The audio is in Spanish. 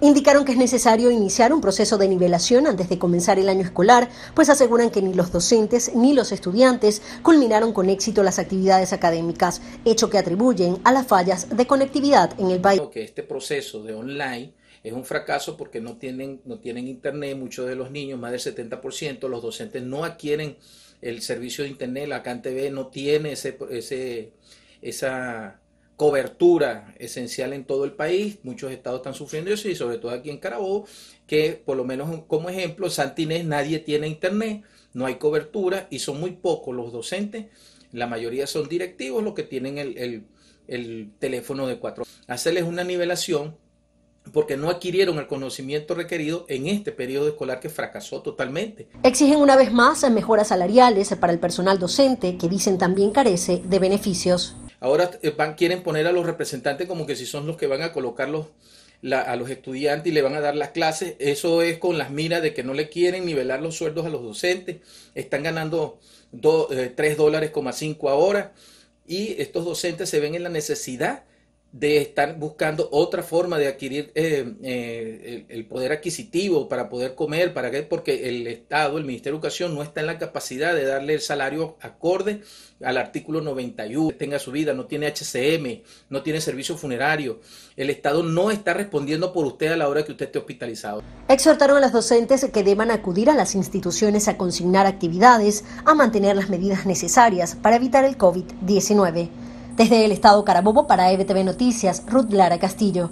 Indicaron que es necesario iniciar un proceso de nivelación antes de comenzar el año escolar, pues aseguran que ni los docentes ni los estudiantes culminaron con éxito las actividades académicas, hecho que atribuyen a las fallas de conectividad en el país. que este proceso de online es un fracaso porque no tienen, no tienen internet, muchos de los niños, más del 70%, los docentes no adquieren el servicio de internet, la TV no tiene ese, ese, esa cobertura esencial en todo el país. Muchos estados están sufriendo eso y sobre todo aquí en Carabobo, que por lo menos como ejemplo, Santinés nadie tiene internet, no hay cobertura y son muy pocos los docentes. La mayoría son directivos los que tienen el, teléfono de cuatro. Hacerles una nivelación porque no adquirieron el conocimiento requerido en este periodo escolar que fracasó totalmente. Exigen una vez más mejoras salariales para el personal docente que dicen también carece de beneficios. Ahora eh, van, quieren poner a los representantes como que si son los que van a colocar a los estudiantes y le van a dar las clases. Eso es con las miras de que no le quieren nivelar los sueldos a los docentes. Están ganando 3 eh, dólares, 5 ahora. Y estos docentes se ven en la necesidad de estar buscando otra forma de adquirir eh, eh, el, poder adquisitivo para poder comer, para qué? porque el Estado, el Ministerio de Educación no está en la capacidad de darle el salario acorde al artículo 91, tenga su vida, no tiene HCM, no tiene servicio funerario, el Estado no está respondiendo por usted a la hora que usted esté hospitalizado. Exhortaron a los docentes que deban acudir a las instituciones a consignar actividades, a mantener las medidas necesarias para evitar el COVID-19. Desde el Estado Carabobo para EBTV Noticias, Ruth Lara Castillo.